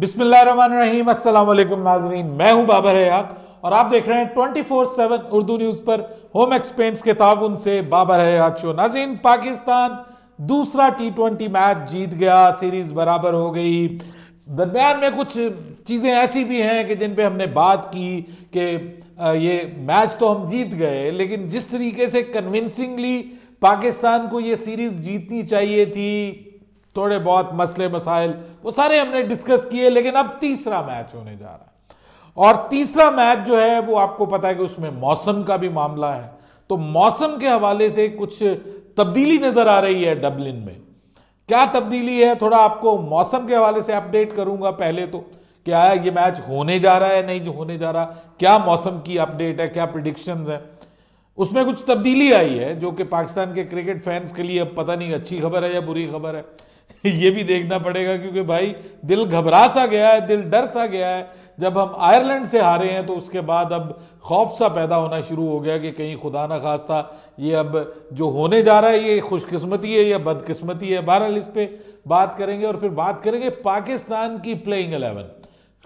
बिस्मिल्लाम असलम नाजरीन मैं हूं बाबर हयात और आप देख रहे हैं 24/7 उर्दू न्यूज़ पर होम एक्सपेंस के ताउन से बाबर हयात शो नाजीन पाकिस्तान दूसरा टी ट्वेंटी मैच जीत गया सीरीज़ बराबर हो गई दरमियान में कुछ चीज़ें ऐसी भी हैं कि जिन पे हमने बात की कि ये मैच तो हम जीत गए लेकिन जिस तरीके से कन्विंसिंगली पाकिस्तान को ये सीरीज़ जीतनी चाहिए थी थोड़े बहुत मसले मसाइल वो सारे हमने डिस्कस किए लेकिन अब तीसरा मैच होने जा रहा है और तीसरा मैच जो है वो आपको पता है कि उसमें मौसम का भी मामला है तो मौसम के हवाले से कुछ तब्दीली नज़र आ रही है डबलिन में क्या तब्दीली है थोड़ा आपको मौसम के हवाले से अपडेट करूंगा पहले तो क्या ये मैच होने जा रहा है नहीं होने जा रहा क्या मौसम की अपडेट है क्या प्रिडिक्शन है उसमें कुछ तब्दीली आई है जो कि पाकिस्तान के क्रिकेट फैंस के लिए अब पता नहीं अच्छी खबर है या बुरी खबर है ये भी देखना पड़ेगा क्योंकि भाई दिल घबरा सा गया है दिल डर सा गया है जब हम आयरलैंड से हारे हैं तो उसके बाद अब खौफ सा पैदा होना शुरू हो गया कि कहीं खुदा ना खास्ता ये अब जो होने जा रहा है ये खुशकिस्मती है या बदकिस्मती है बहरहाल इस पर बात करेंगे और फिर बात करेंगे पाकिस्तान की प्लेइंग एलेवन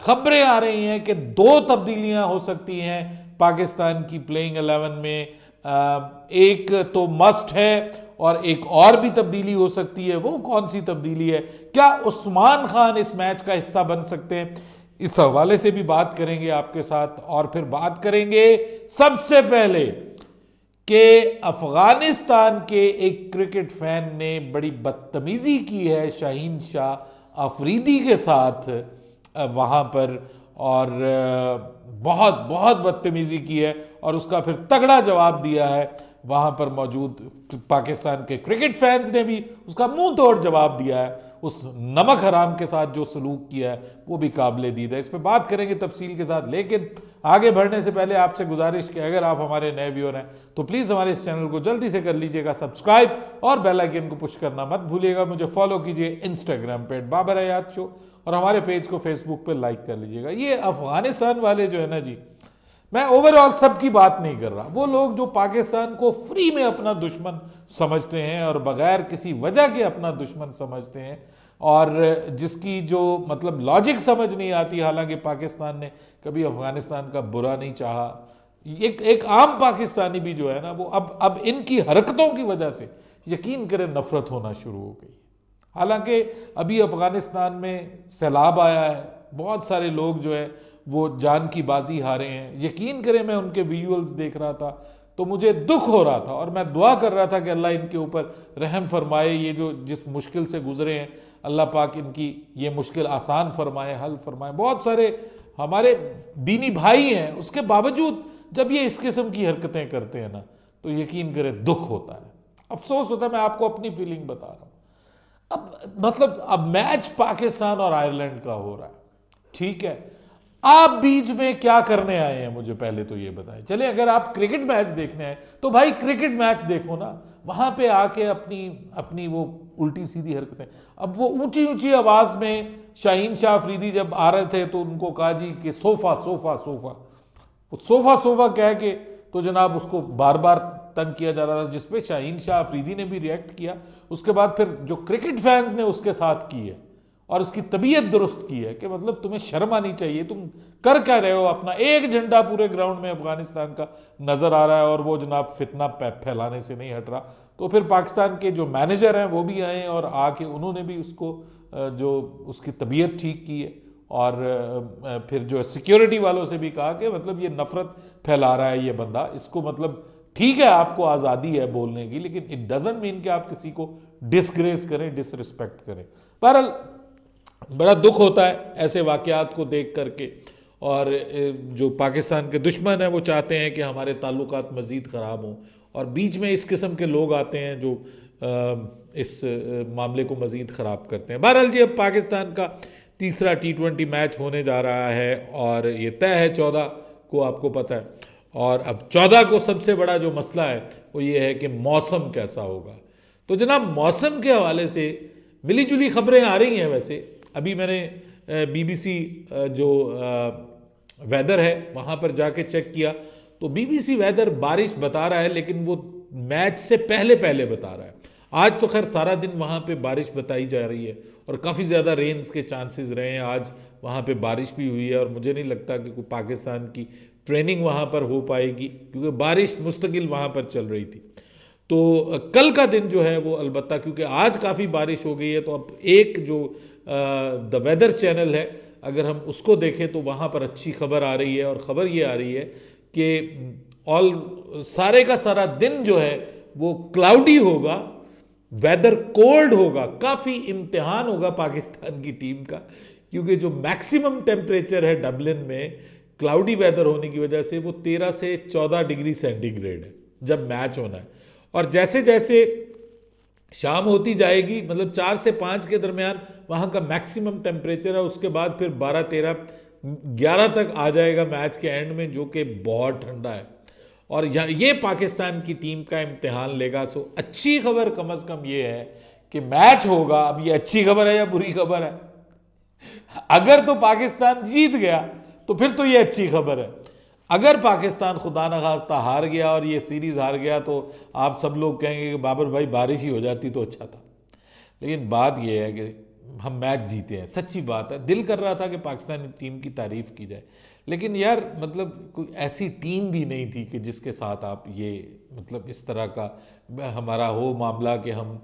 खबरें आ रही हैं कि दो तब्दीलियां हो सकती हैं पाकिस्तान की प्लेइंग एलेवन में एक तो मस्ट है और एक और भी तब्दीली हो सकती है वो कौन सी तब्दीली है क्या उस्मान खान इस मैच का हिस्सा बन सकते हैं इस हवाले से भी बात करेंगे आपके साथ और फिर बात करेंगे सबसे पहले कि अफगानिस्तान के एक क्रिकेट फैन ने बड़ी बदतमीजी की है शाहीन शाह अफरीदी के साथ वहां पर और बहुत बहुत बदतमीज़ी की है और उसका फिर तगड़ा जवाब दिया है वहाँ पर मौजूद पाकिस्तान के क्रिकेट फैंस ने भी उसका मुंह तोड़ जवाब दिया है उस नमक हराम के साथ जो सलूक किया है वो भी काबिल दीद है इस पर बात करेंगे तफसील के साथ लेकिन आगे बढ़ने से पहले आपसे गुजारिश कि अगर आप हमारे नए व्यूअर हैं तो प्लीज़ हमारे इस चैनल को जल्दी से कर लीजिएगा सब्सक्राइब और बेल आइकन को पुश करना मत भूलिएगा मुझे फॉलो कीजिए इंस्टाग्राम पे बाबर आयात शो और हमारे पेज को फेसबुक पर लाइक कर लीजिएगा ये अफगानिस्तान वाले जो है ना जी मैं ओवरऑल सबकी बात नहीं कर रहा वो लोग जो पाकिस्तान को फ्री में अपना दुश्मन समझते हैं और बगैर किसी वजह के अपना दुश्मन समझते हैं और जिसकी जो मतलब लॉजिक समझ नहीं आती हालांकि पाकिस्तान ने कभी अफगानिस्तान का बुरा नहीं चाहा एक एक आम पाकिस्तानी भी जो है ना वो अब अब इनकी हरकतों की वजह से यकीन करें नफरत होना शुरू हो गई हालांकि अभी अफ़गानिस्तान में सैलाब आया है बहुत सारे लोग जो है वो जान की बाजी हारे हैं यकीन करें मैं उनके विजुअल्स देख रहा था तो मुझे दुख हो रहा था और मैं दुआ कर रहा था कि अल्लाह इनके ऊपर रहम फरमाए ये जो जिस मुश्किल से गुजरे हैं अल्लाह पाक इनकी ये मुश्किल आसान फरमाए हल फरमाए बहुत सारे हमारे दीनी भाई हैं उसके बावजूद जब ये इस किस्म की हरकतें करते हैं ना तो यकीन करें दुख होता है अफसोस होता है मैं आपको अपनी फीलिंग बता रहा हूँ अब मतलब अब मैच पाकिस्तान और आयरलैंड का हो रहा है ठीक है आप बीच में क्या करने आए हैं मुझे पहले तो ये बताएं चले अगर आप क्रिकेट मैच देखने आए तो भाई क्रिकेट मैच देखो ना वहां पे आके अपनी अपनी वो उल्टी सीधी हरकतें अब वो ऊंची ऊंची आवाज़ में शाहीन शाह फरीदी जब आ रहे थे तो उनको कहा जी कि सोफ़ा सोफ़ा सोफ़ा वो सोफ़ा सोफ़ा कह के तो जनाब उसको बार बार तंग किया जा रहा था जिसपे शाहीन शाह अफरीदी ने भी रिएक्ट किया उसके बाद फिर जो क्रिकेट फैंस ने उसके साथ की है और उसकी तबीयत दुरुस्त की है कि मतलब तुम्हें शर्म आनी चाहिए तुम कर क्या रहे हो अपना एक झंडा पूरे ग्राउंड में अफगानिस्तान का नज़र आ रहा है और वो जनाब फितना फैलाने से नहीं हट रहा तो फिर पाकिस्तान के जो मैनेजर हैं वो भी आए और आके उन्होंने भी उसको जो उसकी तबीयत ठीक की है और फिर जो सिक्योरिटी वालों से भी कहा कि मतलब ये नफ़रत फैला रहा है ये बंदा इसको मतलब ठीक है आपको आज़ादी है बोलने की लेकिन इट डजेंट मीन कि आप किसी को डिसग्रेस करें डिसरिस्पेक्ट करें बहरहाल बड़ा दुख होता है ऐसे वाक़ात को देख करके और जो पाकिस्तान के दुश्मन हैं वो चाहते हैं कि हमारे ताल्लुक मज़ीद ख़राब हों और बीच में इस किस्म के लोग आते हैं जो इस मामले को मज़ीद ख़राब करते हैं बहरहाल जी अब पाकिस्तान का तीसरा टी ट्वेंटी मैच होने जा रहा है और ये तय है चौदह को आपको पता है और अब चौदह को सबसे बड़ा जो मसला है वो ये है कि मौसम कैसा होगा तो जनाब मौसम के हवाले से मिली जुली खबरें आ रही हैं वैसे अभी मैंने बीबीसी जो वेदर है वहाँ पर जाके चेक किया तो बीबीसी वेदर बारिश बता रहा है लेकिन वो मैच से पहले पहले बता रहा है आज तो खैर सारा दिन वहाँ पे बारिश बताई जा रही है और काफ़ी ज़्यादा रेन्स के चांसेस रहे हैं आज वहाँ पे बारिश भी हुई है और मुझे नहीं लगता कि कोई पाकिस्तान की ट्रेनिंग वहाँ पर हो पाएगी क्योंकि बारिश मुस्तकिल वहाँ पर चल रही थी तो कल का दिन जो है वो अलबत् क्योंकि आज काफ़ी बारिश हो गई है तो अब एक जो द वेदर चैनल है अगर हम उसको देखें तो वहाँ पर अच्छी खबर आ रही है और ख़बर ये आ रही है कि ऑल सारे का सारा दिन जो है वो क्लाउडी होगा वेदर कोल्ड होगा काफ़ी इम्तिहान होगा पाकिस्तान की टीम का क्योंकि जो मैक्सिमम टेम्परेचर है डबलिन में क्लाउडी वेदर होने की वजह से वो 13 से 14 डिग्री सेंटीग्रेड है जब मैच होना है और जैसे जैसे शाम होती जाएगी मतलब चार से पाँच के दरमियान वहाँ का मैक्सिमम टेम्परेचर है उसके बाद फिर बारह तेरह ग्यारह तक आ जाएगा मैच के एंड में जो कि बहुत ठंडा है और ये पाकिस्तान की टीम का इम्तहान लेगा सो अच्छी खबर कम अज़ कम ये है कि मैच होगा अब ये अच्छी खबर है या बुरी खबर है अगर तो पाकिस्तान जीत गया तो फिर तो ये अच्छी खबर है अगर पाकिस्तान खुदा न खास्ता हार गया और ये सीरीज़ हार गया तो आप सब लोग कहेंगे कि बाबर भाई बारिश ही हो जाती तो अच्छा था लेकिन बात यह है कि हम मैच जीते हैं सच्ची बात है दिल कर रहा था कि पाकिस्तानी टीम की तारीफ़ की जाए लेकिन यार मतलब कोई ऐसी टीम भी नहीं थी कि जिसके साथ आप ये मतलब इस तरह का हमारा हो मामला कि हम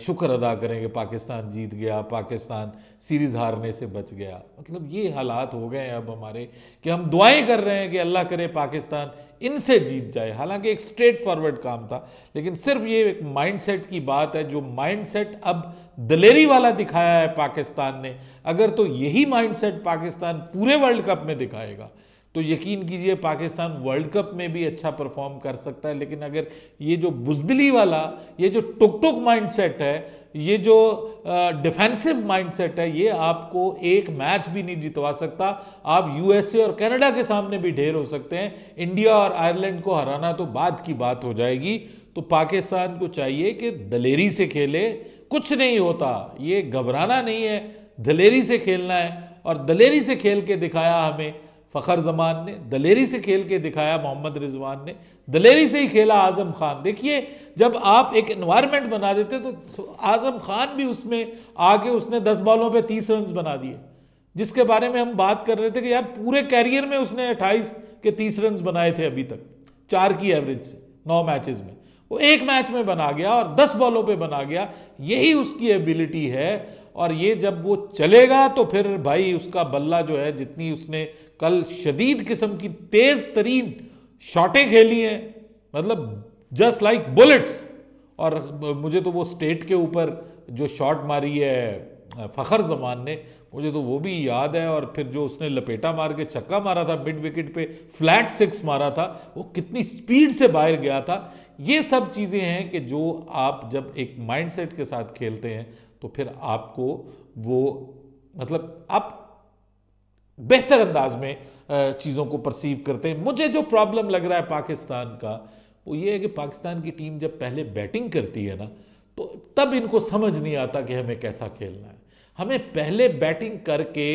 शुक्र अदा करें कि पाकिस्तान जीत गया पाकिस्तान सीरीज़ हारने से बच गया मतलब ये हालात हो गए हैं अब हमारे कि हम दुआएं कर रहे हैं कि अल्लाह करे पाकिस्तान इनसे जीत जाए हालांकि एक स्ट्रेट फॉरवर्ड काम था लेकिन सिर्फ ये एक माइंडसेट की बात है जो माइंडसेट अब दलेरी वाला दिखाया है पाकिस्तान ने अगर तो यही माइंडसेट पाकिस्तान पूरे वर्ल्ड कप में दिखाएगा तो यकीन कीजिए पाकिस्तान वर्ल्ड कप में भी अच्छा परफॉर्म कर सकता है लेकिन अगर ये जो बुजदली वाला ये जो टुक टुक माइंडसेट है ये जो डिफेंसिव माइंडसेट है ये आपको एक मैच भी नहीं जितवा सकता आप यूएसए और कनाडा के सामने भी ढेर हो सकते हैं इंडिया और आयरलैंड को हराना तो बाद की बात हो जाएगी तो पाकिस्तान को चाहिए कि दलेरी से खेले कुछ नहीं होता ये घबराना नहीं है दलेरी से खेलना है और दलेरी से खेल के दिखाया हमें फ़खर जमान ने दलेरी से खेल के दिखाया मोहम्मद रिजवान ने दलेरी से ही खेला आज़म खान देखिए जब आप एक इन्वायरमेंट बना देते तो आज़म खान भी उसमें आके उसने दस बॉलों पे तीस रन बना दिए जिसके बारे में हम बात कर रहे थे कि यार पूरे कैरियर में उसने अट्ठाईस के तीस रन बनाए थे अभी तक चार की एवरेज से नौ मैचेस में वो एक मैच में बना गया और दस बॉलों पे बना गया यही उसकी एबिलिटी है और ये जब वो चलेगा तो फिर भाई उसका बल्ला जो है जितनी उसने कल शदीद किस्म की तेज तरीन शॉटें खेली हैं मतलब जस्ट लाइक बुलेट्स और मुझे तो वो स्टेट के ऊपर जो शॉट मारी है फ़खर जमान ने मुझे तो वो भी याद है और फिर जो उसने लपेटा मार के छक्का मारा था मिड विकेट पे फ्लैट सिक्स मारा था वो कितनी स्पीड से बाहर गया था ये सब चीज़ें हैं कि जो आप जब एक माइंडसेट के साथ खेलते हैं तो फिर आपको वो मतलब आप बेहतर अंदाज में चीज़ों को परसीव करते हैं मुझे जो प्रॉब्लम लग रहा है पाकिस्तान का वो ये है कि पाकिस्तान की टीम जब पहले बैटिंग करती है ना तो तब इनको समझ नहीं आता कि हमें कैसा खेलना है हमें पहले बैटिंग करके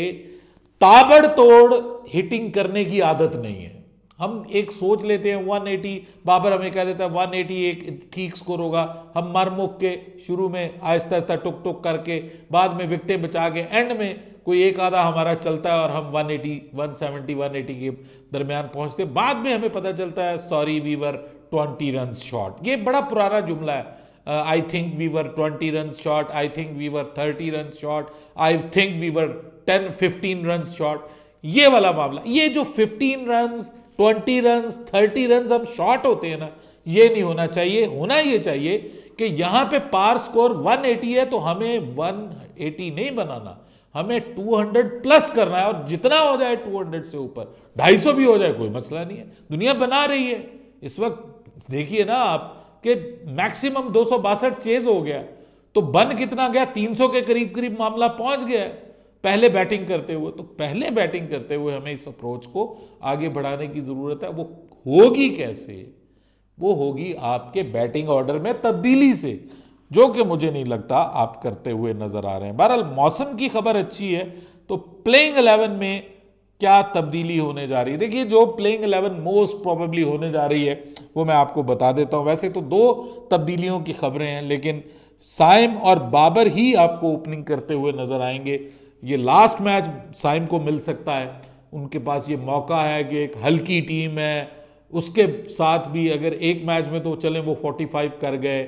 ताबड़तोड़ हिटिंग करने की आदत नहीं है हम एक सोच लेते हैं 180 बाबर हमें कह देता है 180 एक ठीक स्कोर होगा हम मर मुक के शुरू में आहिस्ता आहिस्ता टुक टुक करके बाद में विकटें बचा के एंड में कोई एक आधा हमारा चलता है और हम 180, 170, 180 के दरमियान पहुंचते बाद में हमें पता चलता है sorry we were twenty run short ये बड़ा पुराना जुमला है I think we were twenty run short I think we were thirty run short I think we were ten fifteen run short ये वाला मामला ये जो fifteen run twenty run thirty run हम शॉर्ट होते हैं ना ये नहीं होना चाहिए होना ये चाहिए कि यहाँ पे पार स्कोर 180 है तो हमें 180 नहीं बनाना हमें 200 प्लस करना है और जितना हो जाए 200 से ऊपर 250 भी हो जाए कोई मसला नहीं है दुनिया बना रही है इस वक्त देखिए ना आप कि मैक्सिमम दो चेज हो गया तो बन कितना गया 300 के करीब करीब मामला पहुंच गया पहले बैटिंग करते हुए तो पहले बैटिंग करते हुए हमें इस अप्रोच को आगे बढ़ाने की ज़रूरत है वो होगी कैसे वो होगी आपके बैटिंग ऑर्डर में तब्दीली से जो कि मुझे नहीं लगता आप करते हुए नजर आ रहे हैं बहरहाल मौसम की खबर अच्छी है तो प्लेइंग एलेवन में क्या तब्दीली होने जा रही है देखिए जो प्लेइंग एलेवन मोस्ट प्रोबेबली होने जा रही है वो मैं आपको बता देता हूँ वैसे तो दो तब्दीलियों की खबरें हैं लेकिन साइम और बाबर ही आपको ओपनिंग करते हुए नजर आएंगे ये लास्ट मैच साइम को मिल सकता है उनके पास ये मौका है कि एक हल्की टीम है उसके साथ भी अगर एक मैच में तो चलें वो 45 कर गए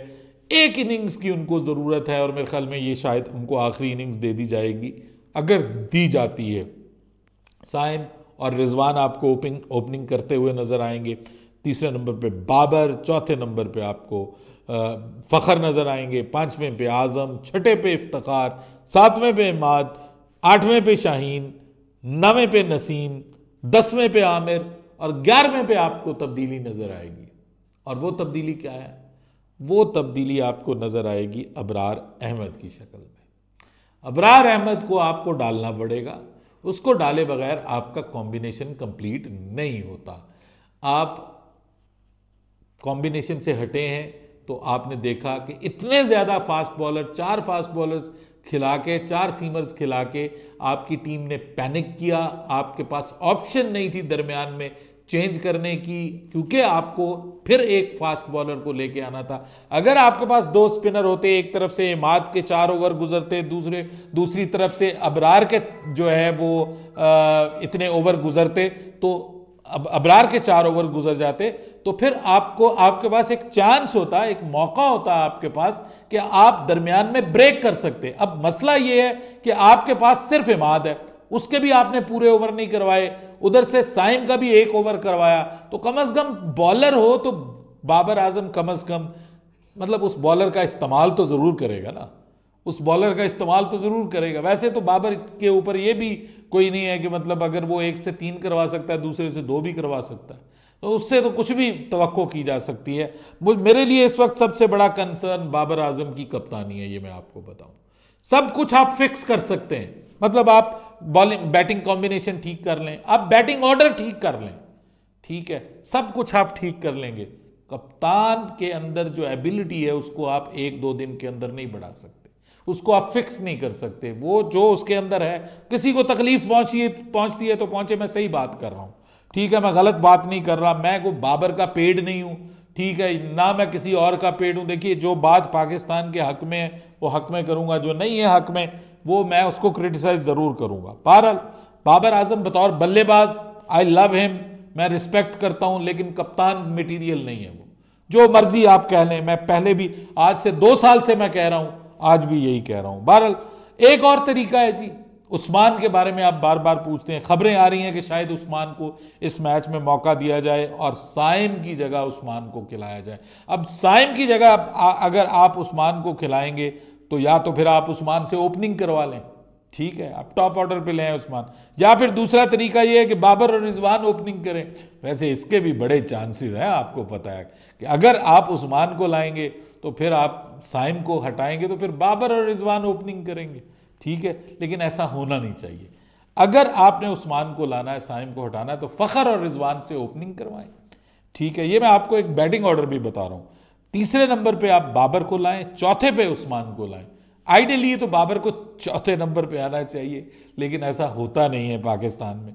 एक इनिंग्स की उनको ज़रूरत है और मेरे ख्याल में ये शायद उनको आखिरी इनिंग्स दे दी जाएगी अगर दी जाती है साइन और रिजवान आपको ओपनिंग ओपनिंग करते हुए नज़र आएंगे तीसरे नंबर पे बाबर चौथे नंबर पे आपको फ़खर नज़र आएंगे पाँचवें पे आज़म छठे पे इफ्तार सातवें पे इमाद आठवें पे शाहीन नवें पे नसीम दसवें पे आमिर और ग्यारहवें पे आपको तब्दीली नज़र आएगी और वो तब्दीली क्या है वो तब्दीली आपको नज़र आएगी अबरार अहमद की शक्ल में अबरार अहमद को आपको डालना पड़ेगा उसको डाले बगैर आपका कॉम्बिनेशन कंप्लीट नहीं होता आप कॉम्बिनेशन से हटे हैं तो आपने देखा कि इतने ज़्यादा फास्ट बॉलर चार फास्ट बॉलर्स खिला के चार सीमर्स खिला के आपकी टीम ने पैनिक किया आपके पास ऑप्शन नहीं थी दरमियान में चेंज करने की क्योंकि आपको फिर एक फास्ट बॉलर को लेके आना था अगर आपके पास दो स्पिनर होते एक तरफ से इमाद के चार ओवर गुजरते दूसरे दूसरी तरफ से अबरार के जो है वो आ, इतने ओवर गुजरते तो अब अबरार के चार ओवर गुजर जाते तो फिर आपको आपके पास एक चांस होता एक मौका होता आपके पास कि आप दरमियान में ब्रेक कर सकते अब मसला ये है कि आपके पास सिर्फ इमाद है उसके भी आपने पूरे ओवर नहीं करवाए उधर से साइम का भी एक ओवर करवाया तो कम अज कम बॉलर हो तो बाबर आजम कम अज कम मतलब उस बॉलर का इस्तेमाल तो ज़रूर करेगा ना उस बॉलर का इस्तेमाल तो ज़रूर करेगा वैसे तो बाबर के ऊपर ये भी कोई नहीं है कि मतलब अगर वो एक से तीन करवा सकता है दूसरे से दो भी करवा सकता है तो उससे तो कुछ भी तो की जा सकती है मेरे लिए इस वक्त सबसे बड़ा कंसर्न बाबर आजम की कप्तानी है ये मैं आपको बताऊं सब कुछ आप फिक्स कर सकते हैं मतलब आप बॉलिंग बैटिंग कॉम्बिनेशन ठीक कर लें आप बैटिंग ऑर्डर ठीक कर लें ठीक है सब कुछ आप ठीक कर लेंगे कप्तान के अंदर जो एबिलिटी है उसको आप एक दो दिन के अंदर नहीं बढ़ा सकते उसको आप फिक्स नहीं कर सकते वो जो उसके अंदर है किसी को तकलीफ पहुंची पहुंचती है तो पहुंचे मैं सही बात कर रहा हूँ ठीक है मैं गलत बात नहीं कर रहा मैं को बाबर का पेड़ नहीं हूँ ठीक है ना मैं किसी और का पेड़ हूँ देखिए जो बात पाकिस्तान के हक में है वो हक में करूँगा जो नहीं है हक में वो मैं उसको क्रिटिसाइज ज़रूर करूंगा बहरहाल बाबर आजम बतौर बल्लेबाज आई लव हिम मैं रिस्पेक्ट करता हूं लेकिन कप्तान मटेरियल नहीं है वो जो मर्जी आप कह लें मैं पहले भी आज से दो साल से मैं कह रहा हूं आज भी यही कह रहा हूं बहरहाल एक और तरीका है जी उस्मान के बारे में आप बार बार पूछते हैं खबरें आ रही हैं कि शायद उस्मान को इस मैच में मौका दिया जाए और साइम की जगह उस्मान को खिलाया जाए अब साइम की जगह अगर आप उस्मान को खिलाएंगे तो या तो फिर आप उस्मान से ओपनिंग करवा लें ठीक है आप टॉप ऑर्डर पे लें उस्मान या फिर दूसरा तरीका ये है कि बाबर और रिजवान ओपनिंग करें वैसे इसके भी बड़े चांसेस हैं आपको पता है कि अगर आप उस्मान को लाएंगे तो फिर आप साइम को हटाएंगे तो फिर बाबर और रिजवान ओपनिंग करेंगे ठीक है लेकिन ऐसा होना नहीं चाहिए अगर आपने उस्मान को लाना है साइम को हटाना है तो फ़खर और रिजवान से ओपनिंग करवाएं ठीक है ये मैं आपको एक बैटिंग ऑर्डर भी बता रहा हूँ तीसरे नंबर पे आप बाबर को लाएं चौथे पे उस्मान को लाएं आइडियली तो बाबर को चौथे नंबर पे आना चाहिए लेकिन ऐसा होता नहीं है पाकिस्तान में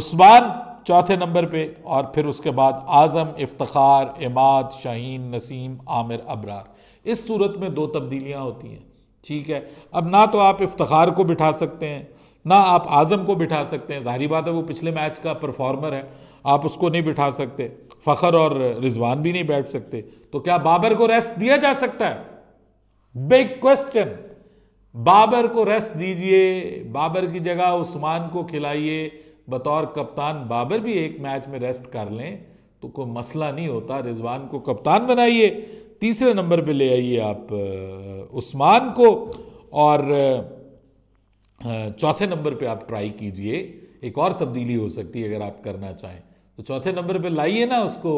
उस्मान चौथे नंबर पे और फिर उसके बाद आज़म इफ्तार इमाद शाहीन नसीम आमिर अबरार इस सूरत में दो तब्दीलियाँ होती हैं ठीक है अब ना तो आप इफ्तार को बिठा सकते हैं ना आप आज़म को बिठा सकते हैं जाहरी बात है वो पिछले मैच का परफॉर्मर है आप उसको नहीं बिठा सकते फ़खर और रिजवान भी नहीं बैठ सकते तो क्या बाबर को रेस्ट दिया जा सकता है बिग क्वेश्चन बाबर को रेस्ट दीजिए बाबर की जगह उस्मान को खिलाइए बतौर कप्तान बाबर भी एक मैच में रेस्ट कर लें तो कोई मसला नहीं होता रिजवान को कप्तान बनाइए तीसरे नंबर पे ले आइए आप उस्मान को और चौथे नंबर पे आप ट्राई कीजिए एक और तब्दीली हो सकती है अगर आप करना चाहें तो चौथे नंबर पे लाइए ना उसको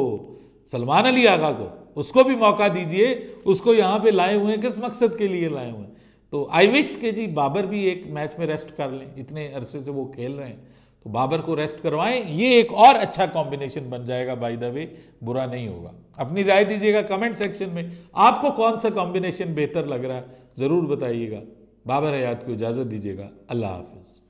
सलमान अली आगा को उसको भी मौका दीजिए उसको यहाँ पे लाए हुए हैं किस मकसद के लिए लाए हुए हैं तो आई विश के जी बाबर भी एक मैच में रेस्ट कर लें इतने अरसे से वो खेल रहे हैं तो बाबर को रेस्ट करवाएं ये एक और अच्छा कॉम्बिनेशन बन जाएगा बाई द वे बुरा नहीं होगा अपनी राय दीजिएगा कमेंट सेक्शन में आपको कौन सा कॉम्बिनेशन बेहतर लग रहा है ज़रूर बताइएगा बाबर हयात को इजाज़त दीजिएगा अल्लाह हाफिज़